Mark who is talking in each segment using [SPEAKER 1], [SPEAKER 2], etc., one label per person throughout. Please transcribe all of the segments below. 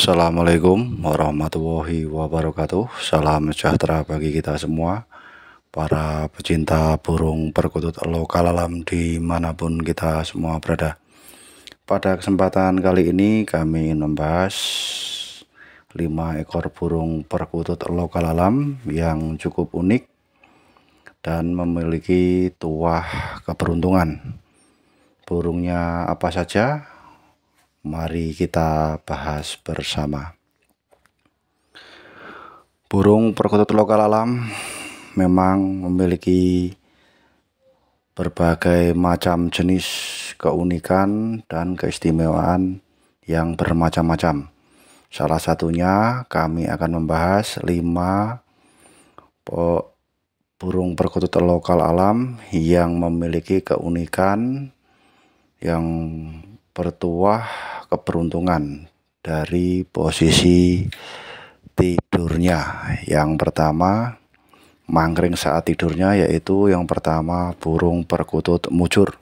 [SPEAKER 1] Assalamualaikum warahmatullahi wabarakatuh. Salam sejahtera bagi kita semua, para pecinta burung perkutut lokal alam dimanapun kita semua berada. Pada kesempatan kali ini kami membahas 5 ekor burung perkutut lokal alam yang cukup unik dan memiliki tuah keberuntungan. Burungnya apa saja? Mari kita bahas bersama. Burung perkutut lokal alam memang memiliki berbagai macam jenis keunikan dan keistimewaan yang bermacam-macam. Salah satunya kami akan membahas 5 burung perkutut lokal alam yang memiliki keunikan yang bertuah keberuntungan dari posisi tidurnya. Yang pertama, mangkring saat tidurnya yaitu yang pertama burung perkutut mujur.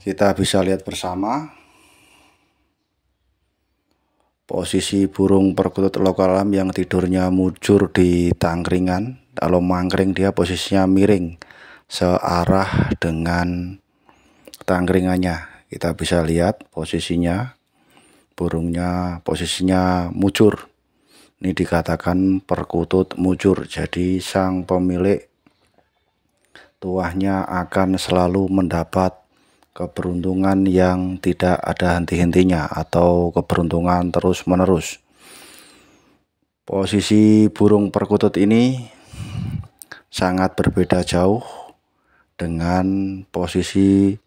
[SPEAKER 1] Kita bisa lihat bersama posisi burung perkutut lokal alam yang tidurnya mujur di tangkringan kalau mangkring dia posisinya miring searah dengan tangkringannya kita bisa lihat posisinya burungnya posisinya mujur ini dikatakan perkutut mujur jadi sang pemilik tuahnya akan selalu mendapat keberuntungan yang tidak ada henti-hentinya atau keberuntungan terus-menerus posisi burung perkutut ini sangat berbeda jauh dengan posisi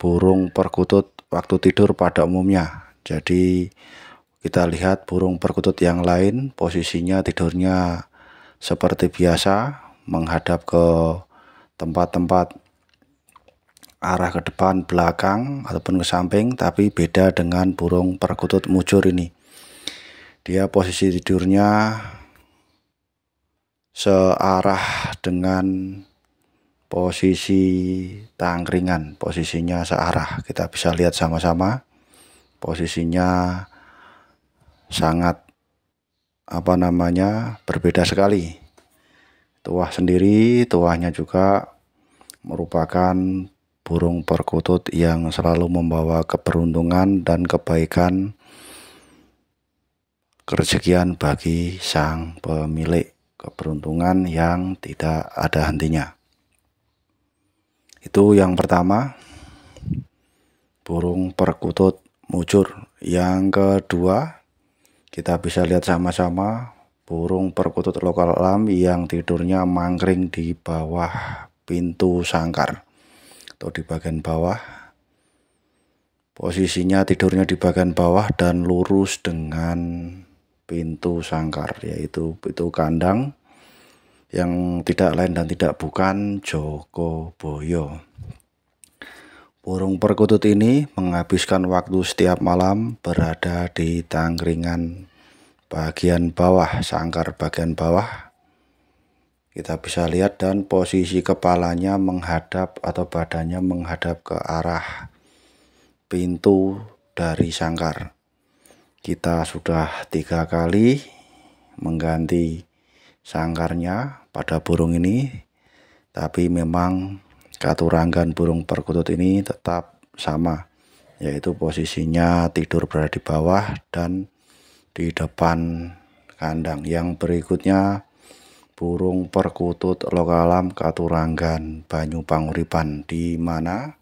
[SPEAKER 1] burung perkutut waktu tidur pada umumnya. Jadi kita lihat burung perkutut yang lain posisinya tidurnya seperti biasa menghadap ke tempat-tempat arah ke depan, belakang ataupun ke samping tapi beda dengan burung perkutut mujur ini. Dia posisi tidurnya searah dengan posisi tangkringan, posisinya searah. Kita bisa lihat sama-sama. Posisinya sangat apa namanya? berbeda sekali. Tuah sendiri, tuahnya juga merupakan burung perkutut yang selalu membawa keberuntungan dan kebaikan kerejekian bagi sang pemilik keberuntungan yang tidak ada hentinya. Itu yang pertama, burung perkutut mujur. Yang kedua, kita bisa lihat sama-sama burung perkutut lokal alam yang tidurnya mangkring di bawah pintu sangkar atau di bagian bawah. Posisinya tidurnya di bagian bawah dan lurus dengan pintu sangkar yaitu pintu kandang yang tidak lain dan tidak bukan Joko Boyo. Burung perkutut ini menghabiskan waktu setiap malam berada di tangkringan bagian bawah, sangkar bagian bawah. Kita bisa lihat dan posisi kepalanya menghadap atau badannya menghadap ke arah pintu dari sangkar. Kita sudah tiga kali mengganti sangkarnya pada burung ini tapi memang katuranggan burung perkutut ini tetap sama yaitu posisinya tidur berada di bawah dan di depan kandang yang berikutnya burung perkutut lokalam katuranggan banyu panguripan di mana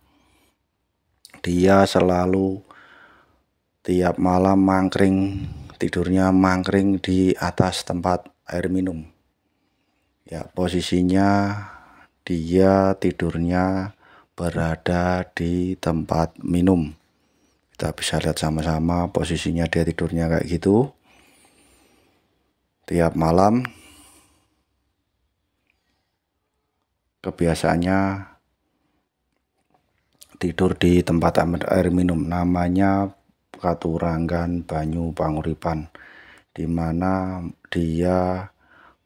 [SPEAKER 1] dia selalu tiap malam mangkring tidurnya mangkring di atas tempat air minum ya posisinya dia tidurnya berada di tempat minum kita bisa lihat sama-sama posisinya dia tidurnya kayak gitu tiap malam kebiasaannya tidur di tempat air minum namanya Katurangan Banyu Panguripan di mana dia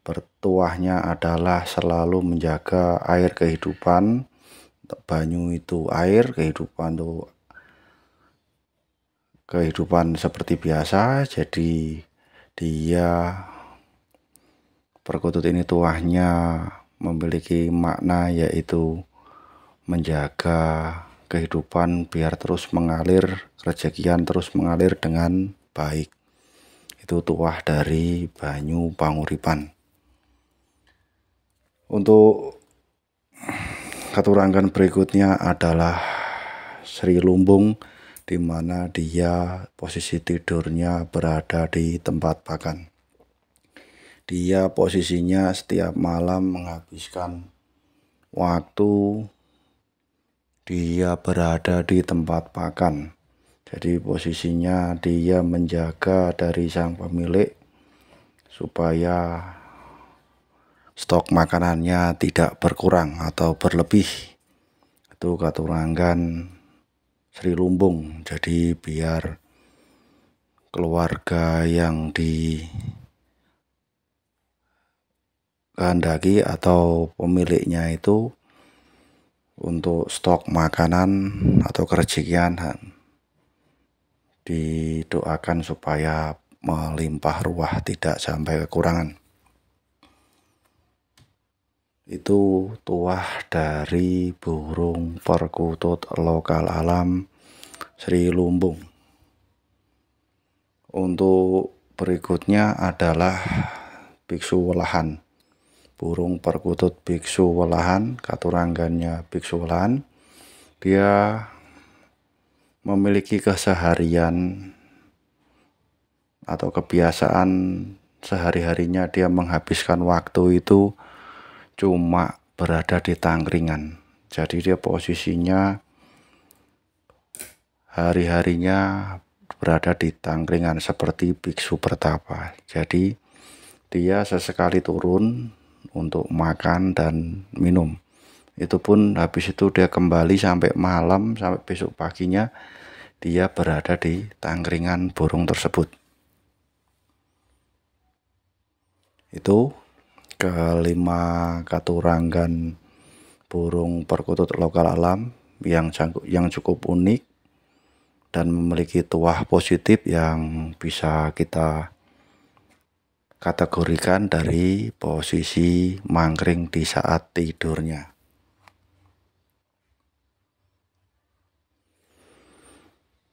[SPEAKER 1] bertuahnya adalah selalu menjaga air kehidupan banyu itu air kehidupan itu kehidupan seperti biasa jadi dia perkutut ini tuahnya memiliki makna yaitu menjaga kehidupan biar terus mengalir rezekian terus mengalir dengan baik itu tuah dari banyu panguripan untuk keturangan berikutnya adalah Sri Lumbung di mana dia posisi tidurnya berada di tempat pakan. Dia posisinya setiap malam menghabiskan waktu dia berada di tempat pakan. Jadi posisinya dia menjaga dari sang pemilik supaya stok makanannya tidak berkurang atau berlebih itu katurangan Sri Lumbung jadi biar keluarga yang di kandaki atau pemiliknya itu untuk stok makanan atau kerejekian didoakan supaya melimpah ruah tidak sampai kekurangan itu tuah dari burung perkutut lokal alam Sri Lumbung. Untuk berikutnya adalah biksu welahan. Burung perkutut biksu welahan, katurangganya biksu welahan. Dia memiliki keseharian atau kebiasaan sehari-harinya dia menghabiskan waktu itu cuma berada di tangkringan. Jadi dia posisinya hari-harinya berada di tangkringan seperti biksu pertapa, Jadi dia sesekali turun untuk makan dan minum. Itu pun habis itu dia kembali sampai malam sampai besok paginya dia berada di tangkringan burung tersebut. Itu kelima katuranggan burung perkutut lokal alam yang yang cukup unik dan memiliki tuah positif yang bisa kita kategorikan dari posisi mangkring di saat tidurnya.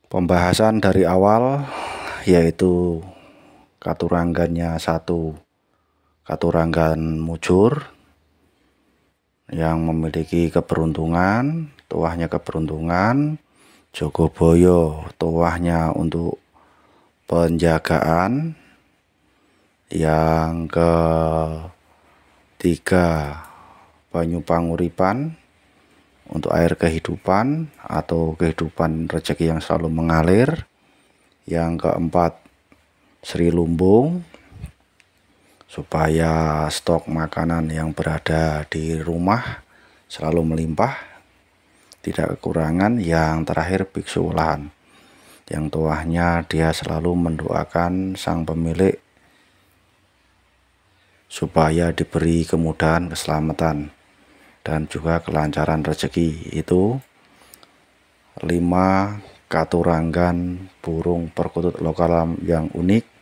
[SPEAKER 1] Pembahasan dari awal yaitu katuranggannya satu Katuranggan mujur yang memiliki keberuntungan, tuahnya keberuntungan, Jogoboyo tuahnya untuk penjagaan, yang ke tiga Banyu Panguripan untuk air kehidupan atau kehidupan rezeki yang selalu mengalir. Yang keempat Sri Lumbung supaya stok makanan yang berada di rumah selalu melimpah, tidak kekurangan. Yang terakhir biksu lahan, yang tuahnya dia selalu mendoakan sang pemilik supaya diberi kemudahan keselamatan dan juga kelancaran rezeki itu lima katuranggan burung perkutut lokal yang unik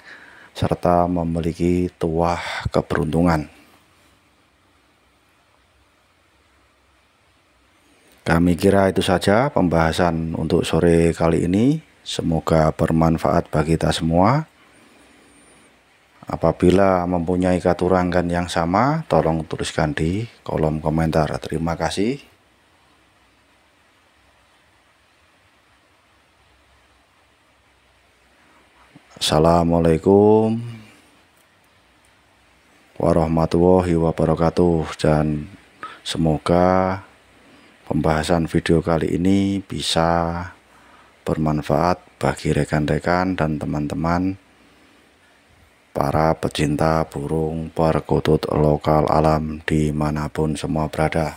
[SPEAKER 1] serta memiliki tuah keberuntungan. Kami kira itu saja pembahasan untuk sore kali ini. Semoga bermanfaat bagi kita semua. Apabila mempunyai katurangan yang sama, tolong tuliskan di kolom komentar. Terima kasih. Assalamualaikum warahmatullahi wabarakatuh dan semoga pembahasan video kali ini bisa bermanfaat bagi rekan-rekan dan teman-teman para pecinta burung perkutut lokal alam dimanapun semua berada.